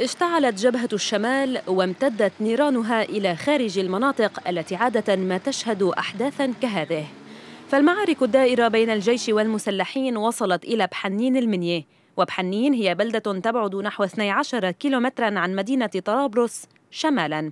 اشتعلت جبهة الشمال وامتدت نيرانها إلى خارج المناطق التي عادة ما تشهد أحداثا كهذه فالمعارك الدائرة بين الجيش والمسلحين وصلت إلى بحنين المنية وبحنين هي بلدة تبعد نحو 12 كيلومترا عن مدينة طرابلس شمالا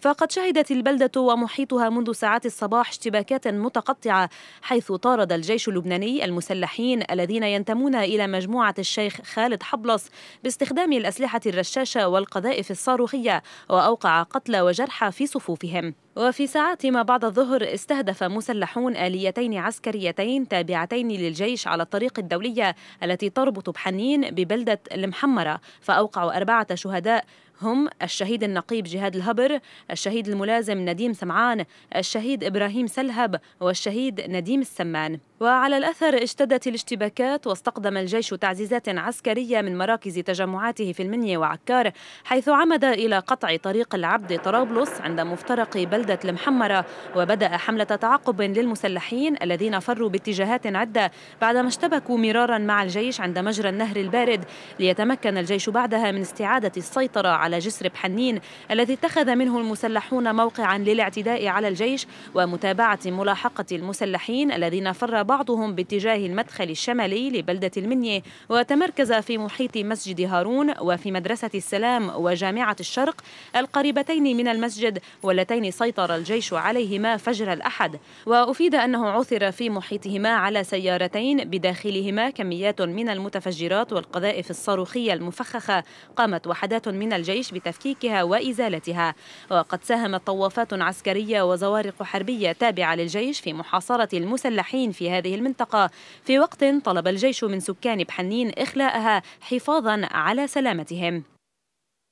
فقد شهدت البلدة ومحيطها منذ ساعات الصباح اشتباكات متقطعة حيث طارد الجيش اللبناني المسلحين الذين ينتمون إلى مجموعة الشيخ خالد حبلص باستخدام الأسلحة الرشاشة والقذائف الصاروخية وأوقع قتلى وجرحى في صفوفهم وفي ساعات ما بعد الظهر استهدف مسلحون آليتين عسكريتين تابعتين للجيش على الطريق الدولية التي تربط بحنين ببلدة المحمرة فأوقعوا أربعة شهداء هم الشهيد النقيب جهاد الهبر الشهيد الملازم نديم سمعان الشهيد إبراهيم سلهب والشهيد نديم السمان وعلى الأثر اشتدت الاشتباكات واستقدم الجيش تعزيزات عسكرية من مراكز تجمعاته في المنيا وعكار حيث عمد إلى قطع طريق العبد طرابلس عند مفترق بلدة المحمرة وبدأ حملة تعقب للمسلحين الذين فروا باتجاهات عدة بعدما اشتبكوا مرارا مع الجيش عند مجرى النهر البارد ليتمكن الجيش بعدها من استعادة السيطرة على جسر بحنين الذي اتخذ منه منه المسلحون موقعا للاعتداء على الجيش ومتابعة ملاحقة المسلحين الذين فر بعضهم باتجاه المدخل الشمالي لبلدة المنية وتمركز في محيط مسجد هارون وفي مدرسة السلام وجامعة الشرق القريبتين من المسجد واللتين سيطر الجيش عليهما فجر الأحد وأفيد أنه عثر في محيطهما على سيارتين بداخلهما كميات من المتفجرات والقذائف الصاروخية المفخخة قامت وحدات من الجيش بتفكيكها وإزالتها وقد ساهمت طوافات عسكرية وزوارق حربية تابعة للجيش في محاصرة المسلحين في هذه المنطقة في وقت طلب الجيش من سكان بحنين إخلاءها حفاظا على سلامتهم